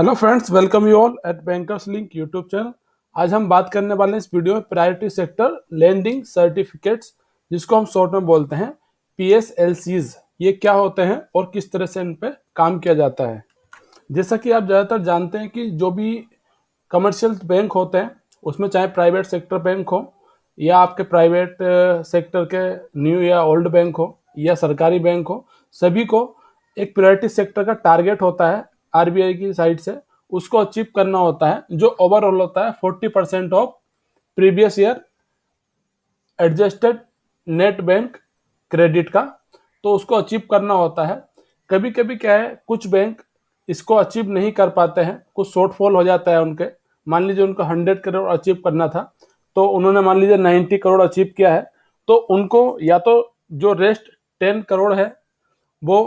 Hello friends welcome you all at bankers link YouTube channel आज हम बात करने वाले हैं इस वीडियो में प्रायोरिटी सेक्टर लैंडिंग सर्टिफिकेट्स जिसको हम शॉर्ट में बोलते हैं पी एस एल सीज ये क्या होते हैं और किस तरह से इन पर काम किया जाता है जैसा कि आप ज़्यादातर जानते हैं कि जो भी कमर्शियल बैंक होते हैं उसमें चाहे प्राइवेट सेक्टर बैंक हो या आपके प्राइवेट सेक्टर के न्यू या ओल्ड बैंक हो या सरकारी बैंक हो सभी को एक प्रायोरिटी सेक्टर का टारगेट होता है आरबीआई की साइड से उसको अचीव करना होता है जो ओवरऑल होता है forty percent of previous year adjusted net bank credit का तो उसको अचीव करना होता है कभी कभी क्या है कुछ बैंक इसको अचीव नहीं कर पाते हैं कुछ शॉर्टफॉल हो जाता है उनके मान लीजिए उनको हंड्रेड करोड़ अचीव करना था तो उन्होंने मान लीजिए नाइन्टी करोड़ अचीव किया है तो उनको या तो जो रेस्ट टेन करोड़ है वो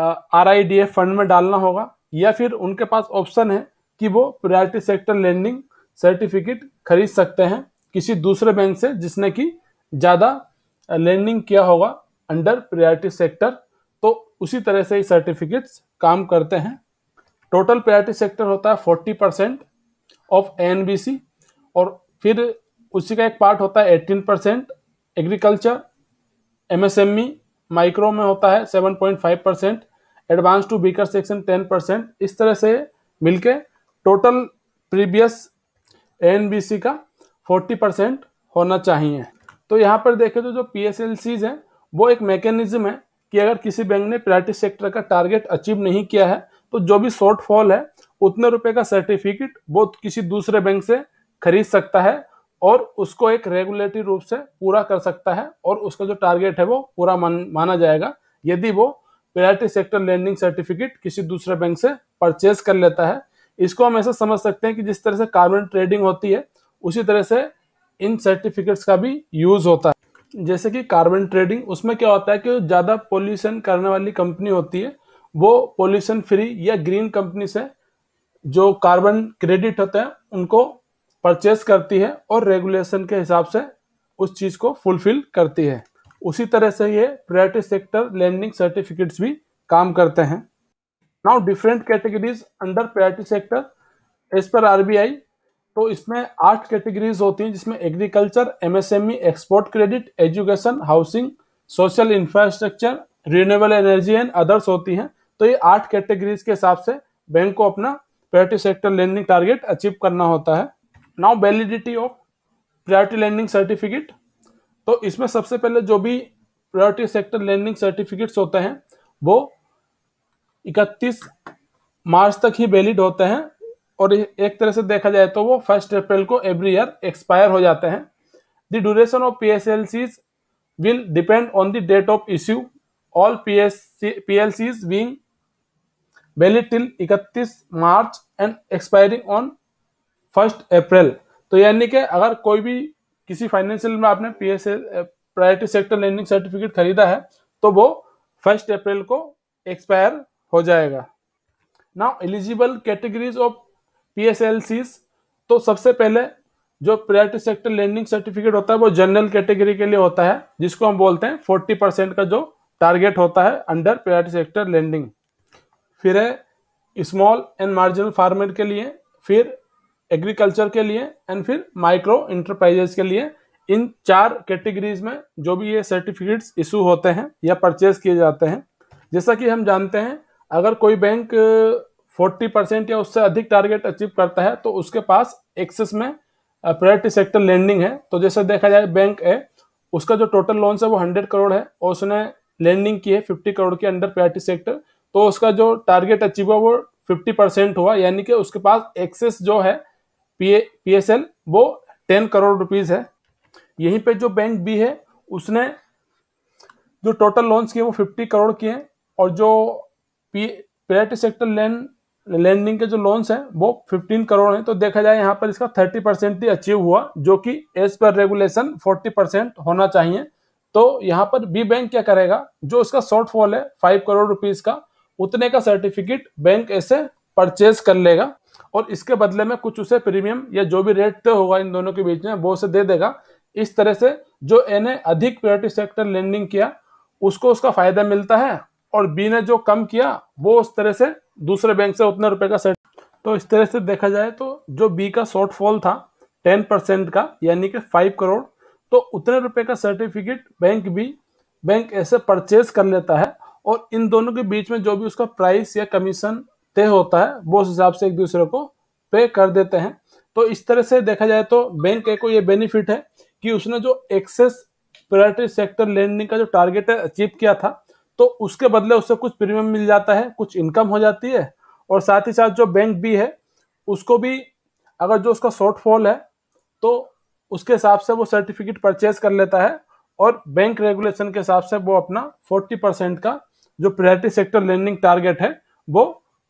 R I D F fund में डालना होगा या फिर उनके पास ऑप्शन है कि वो प्रायोरिटी सेक्टर लेंडिंग सर्टिफिकेट खरीद सकते हैं किसी दूसरे बैंक से जिसने कि ज़्यादा लेंडिंग किया होगा अंडर प्रायोरिटी सेक्टर तो उसी तरह से ये सर्टिफिकेट्स काम करते हैं टोटल प्रायोरिटी सेक्टर होता है फोर्टी परसेंट ऑफ एन और फिर उसी का एक पार्ट होता है eighteen percent agriculture M micro में होता है 7.5 percent advance to weaker section 10 percent इस तरह से मिलके टोटल प्रीवियस एनबीसी का 40 परसेंट होना चाहिए तो यहाँ पर देखें तो जो पी एस हैं वो एक मैकेनिज्म है कि अगर किसी बैंक ने प्राइवेट सेक्टर का टारगेट अचीव नहीं किया है तो जो भी शॉर्टफॉल है उतने रुपए का सर्टिफिकेट वो किसी दूसरे बैंक से खरीद सकता है और उसको एक रेगुलेटरी रूप से पूरा कर सकता है और उसका जो टारगेट है वो पूरा मान, माना जाएगा यदि वो प्रायोरिटी सेक्टर लैंडिंग सर्टिफिकेट किसी दूसरे बैंक से परचेज कर लेता है इसको हम ऐसा समझ सकते हैं कि जिस तरह से कार्बन ट्रेडिंग होती है उसी तरह से इन सर्टिफिकेट्स का भी यूज होता है जैसे कि कार्बन ट्रेडिंग उसमें क्या होता है कि ज़्यादा पोल्यूशन करने वाली कंपनी होती है वो पोल्यूशन फ्री या ग्रीन कंपनी से जो कार्बन क्रेडिट होते हैं उनको परचेस करती है और रेगुलेशन के हिसाब से उस चीज़ को फुलफिल करती है उसी तरह से ये प्रायोरिटी सेक्टर लैंडिंग सर्टिफिकेट्स भी काम करते हैं now different categories under priority sector as per are तो इसमें आठ कैटेगरीज होती हैं जिसमें agriculture MSME export credit education housing social infrastructure renewable energy and others होती हैं तो ये आठ कैटेगरीज के हिसाब से बैंक को अपना priority sector lending target achieve करना होता है now validity of priority lending certificate तो इसमें सबसे पहले जो भी प्रायोरिटी सेक्टर लैंडिंग सर्टिफिकेट्स होते हैं वो 31 मार्च तक ही वैलिड होते हैं और एक तरह से देखा जाए तो वो फर्स्ट अप्रैल को एवरी ईयर एक्सपायर हो जाते हैं the duration of P S L Cs will depend on the date of issue. All PSC, PLCs being valid till इकतीस March and expiring on first April तो यानी कि अगर कोई भी किसी फाइनेंशियल में आपने P S priority sector lending certificate खरीदा है तो वो फर्स्ट अप्रैल को एक्सपायर हो जाएगा now eligible categories of P S L Cs तो सबसे पहले जो प्रायोरिटी सेक्टर लेंडिंग सर्टिफिकेट होता है वो जनरल कैटेगरी के लिए होता है जिसको हम बोलते हैं फोर्टी परसेंट का जो टारगेट होता है अंडर प्रायोरिटी सेक्टर लैंडिंग फिर है स्मॉल एंड मार्जिनल फार्मेट के लिए फिर एग्रीकल्चर के लिए एंड फिर माइक्रो इंटरप्राइजेस के लिए इन चार कैटेगरीज में जो भी ये सर्टिफिकेट्स इशू होते हैं या परचेज किए जाते हैं जैसा कि हम जानते हैं अगर कोई बैंक फोर्टी परसेंट या उससे अधिक टारगेट अचीव करता है तो उसके पास एक्सेस में प्रायोरिटी सेक्टर लेंडिंग है तो जैसे देखा जाए बैंक है उसका जो टोटल लोन्स है वो हंड्रेड करोड़ है और उसने लैंडिंग की है फिफ्टी करोड़ के अंडर प्रायोरिटी सेक्टर तो उसका जो टारगेट अचीव हुआ वो फिफ्टी परसेंट हुआ यानी कि उसके पास एक्सेस जो है पी एस एल वो टेन करोड़ रुपीज है यहीं पे जो बैंक बी है उसने जो टोटल लोन्स किए वो फिफ्टी करोड़ किए और जो प्राइवेट सेक्टर लैंड लैंडिंग के जो लोन्स हैं वो 15 करोड़ हैं तो देखा जाए यहाँ पर इसका 30 परसेंट ही अचीव हुआ जो कि एज पर रेगुलेशन 40 परसेंट होना चाहिए तो यहाँ पर बी बैंक क्या करेगा जो उसका शॉर्टफॉल है 5 करोड़ रुपीस का उतने का सर्टिफिकेट बैंक ऐसे परचेज कर लेगा और इसके बदले में कुछ उसे प्रीमियम या जो भी रेट तय होगा इन दोनों के बीच में वो उसे दे देगा इस तरह से जो ए ने अधिक प्रायोरिटी सेक्टर लेंडिंग किया उसको उसका फायदा मिलता है और बी ने जो कम किया वो उस तरह से दूसरे बैंक से उतने रुपए का सेट तो इस तरह से देखा जाए तो जो बी का शॉर्टफॉल था टेन परसेंट का यानी कि फाइव करोड़ तो उतने रुपए का सर्टिफिकेट बैंक भी बैंक ऐसे परचेज कर लेता है और इन दोनों के बीच में जो भी उसका प्राइस या कमीशन तय होता है वो उस हिसाब से एक दूसरे को पे कर देते हैं तो इस तरह से देखा जाए तो बैंक को ये बेनिफिट है कि उसने जो एक्सेस प्रायोरिटी सेक्टर लेंडिंग का जो टारगेट है अचीव किया था तो उसके बदले उससे कुछ प्रीमियम मिल जाता है कुछ इनकम हो जाती है और साथ ही साथ जो बैंक भी है उसको भी अगर जो उसका शॉर्टफॉल है तो उसके हिसाब से वो सर्टिफिकेट परचेज कर लेता है और बैंक रेगुलेशन के हिसाब से वो अपना 40 परसेंट का जो प्रायोरिटी सेक्टर लेंडिंग टारगेट है वो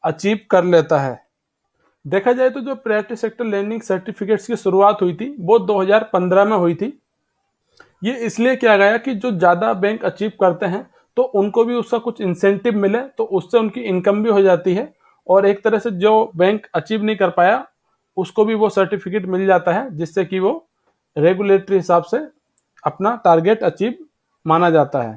अचीव कर लेता है देखा जाए तो जो प्राइवेट सेक्टर लर्निंग सर्टिफिकेट्स की शुरुआत हुई थी वो 2015 में हुई थी ये इसलिए किया गया कि जो ज़्यादा बैंक अचीव करते हैं तो उनको भी उसका कुछ इंसेंटिव मिले तो उससे उनकी इनकम भी हो जाती है और एक तरह से जो बैंक अचीव नहीं कर पाया उसको भी वो सर्टिफिकेट मिल जाता है जिससे कि वो रेगुलेटरी हिसाब से अपना टारगेट अचीव माना जाता है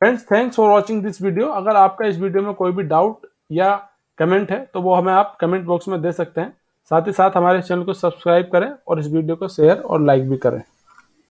friends thanks for watching this video अगर आपका इस वीडियो में कोई भी डाउट या कमेंट है तो वो हमें आप कमेंट बॉक्स में दे सकते हैं साथ ही साथ हमारे चैनल को सब्सक्राइब करें और इस वीडियो को शेयर और लाइक भी करें